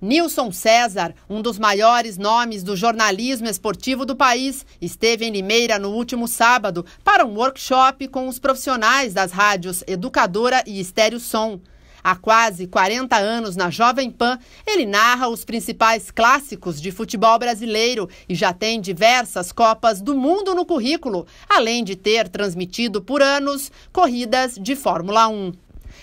Nilson César, um dos maiores nomes do jornalismo esportivo do país, esteve em Limeira no último sábado para um workshop com os profissionais das rádios Educadora e Estéreo Som. Há quase 40 anos na Jovem Pan, ele narra os principais clássicos de futebol brasileiro e já tem diversas Copas do Mundo no currículo, além de ter transmitido por anos corridas de Fórmula 1.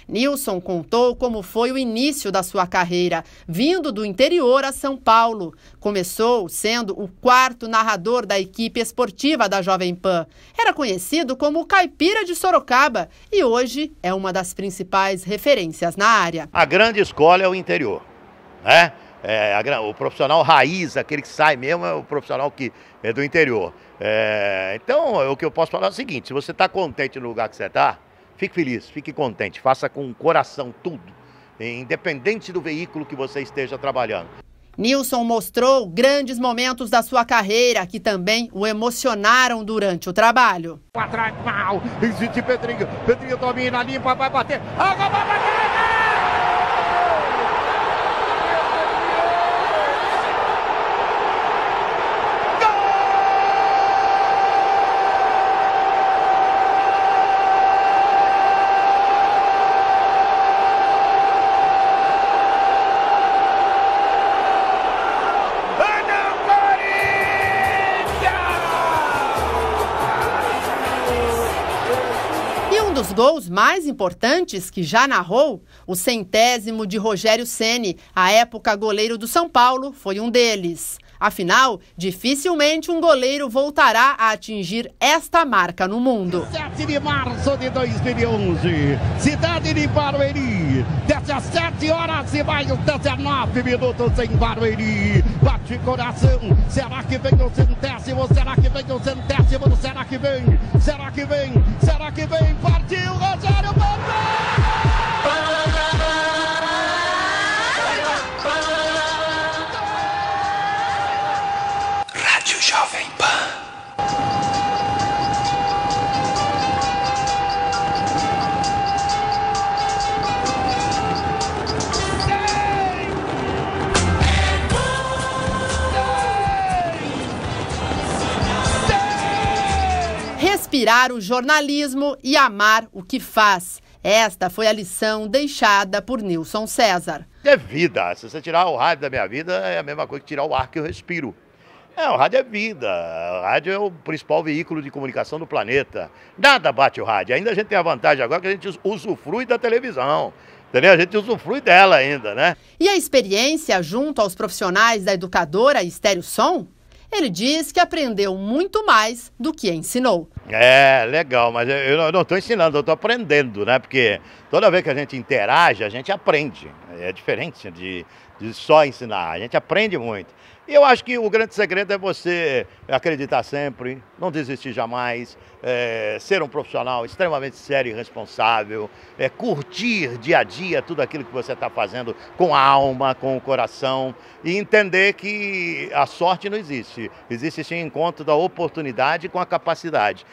Nilson contou como foi o início da sua carreira, vindo do interior a São Paulo. Começou sendo o quarto narrador da equipe esportiva da Jovem Pan. Era conhecido como Caipira de Sorocaba e hoje é uma das principais referências na área. A grande escola é o interior, né? É, a, o profissional raiz, aquele que sai mesmo, é o profissional que é do interior. É, então, o que eu posso falar é o seguinte: se você está contente no lugar que você está, Fique feliz, fique contente, faça com o coração tudo, independente do veículo que você esteja trabalhando. Nilson mostrou grandes momentos da sua carreira que também o emocionaram durante o trabalho. mal, existe Pedrinho, Pedrinho domina, limpa, vai bater, agora vai bater! dos gols mais importantes que já narrou, o centésimo de Rogério Ceni, à época goleiro do São Paulo, foi um deles. Afinal, dificilmente um goleiro voltará a atingir esta marca no mundo. 7 de março de 2011, cidade de Barueri, 17 horas e mais 19 minutos em Barueri. Bate coração, será que vem o centésimo? Será que vem o centésimo? Será que vem? Será que vem? Será que vem? Partiu, Roger! respirar o jornalismo e amar o que faz. Esta foi a lição deixada por Nilson César. É vida. Se você tirar o rádio da minha vida, é a mesma coisa que tirar o ar que eu respiro. É, o rádio é vida. O rádio é o principal veículo de comunicação do planeta. Nada bate o rádio. Ainda a gente tem a vantagem agora que a gente usufrui da televisão. Entendeu? A gente usufrui dela ainda, né? E a experiência junto aos profissionais da educadora Estéreo Som ele diz que aprendeu muito mais do que ensinou. É, legal, mas eu não estou ensinando, eu estou aprendendo, né? Porque toda vez que a gente interage, a gente aprende. É diferente de de só ensinar. A gente aprende muito. E eu acho que o grande segredo é você acreditar sempre, não desistir jamais, é, ser um profissional extremamente sério e responsável, é, curtir dia a dia tudo aquilo que você está fazendo com a alma, com o coração e entender que a sorte não existe. Existe sim encontro da oportunidade com a capacidade.